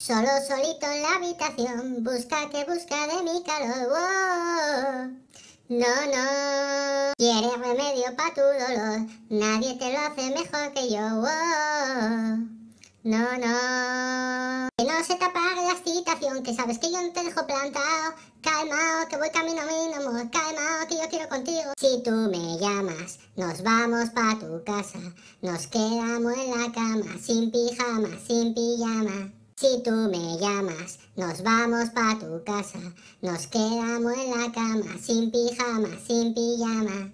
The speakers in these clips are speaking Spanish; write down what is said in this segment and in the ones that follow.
Solo solito en la habitación, busca que busca de mi calor. no, no. Quieres remedio para tu dolor, nadie te lo hace mejor que yo. Oh, no, no. Que no se te apague la excitación, que sabes que yo no te dejo plantado. Calmao, que voy camino a mi amor, calmao, que yo quiero contigo. Si tú me llamas, nos vamos pa' tu casa, nos quedamos en la cama, sin pija si tú me llamas, nos vamos pa' tu casa, nos quedamos en la cama, sin pijama, sin pijama.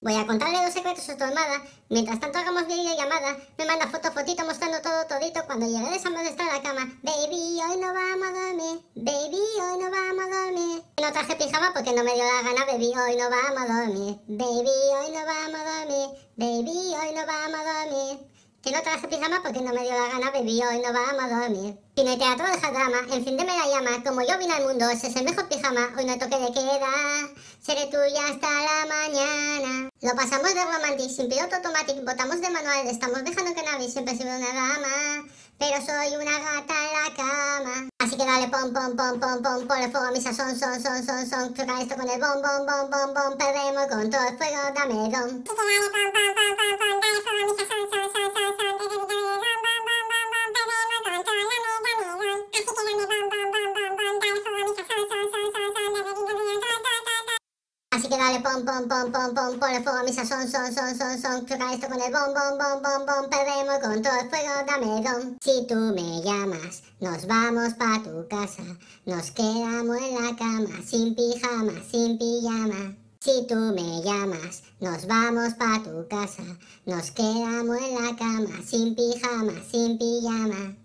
Voy a contarle dos secretos a tu amada, mientras tanto hagamos videollamada, me manda foto, fotito, mostrando todo, todito, cuando llegue deshambre está la cama. Baby, hoy no vamos a dormir, baby, hoy no vamos a dormir. No traje pijama porque no me dio la gana, baby, hoy no vamos a dormir, baby, hoy no vamos a dormir, baby, hoy no vamos a dormir. Que no traje pijama porque no me dio la gana, bebí hoy, no vamos a dormir. teatro, deja drama, enciéndeme la llama, como yo vine al mundo, ese es el mejor pijama, hoy no toque de queda, seré tuya hasta la mañana. Lo pasamos de romantic, sin piloto automático, votamos de manual, estamos dejando que nadie siempre sirve una gama. pero soy una gata en la cama. Así que dale pom pom pom pom pom, ponle fuego a mi son, son son son son, choca esto con el bom bom bom bom bom, perdemos con todo el fuego, dame don. Así que dale, pom, pom, pom, pom, pom, el fuego a misa, son, son, son, son, son, choca esto con el bom, bom, bom, bom, bom, perdemos con todo el fuego, dame don. Si tú me llamas, nos vamos pa' tu casa, nos quedamos en la cama, sin pijama, sin pijama. Si tú me llamas, nos vamos pa' tu casa, nos quedamos en la cama, sin pijama, sin pijama.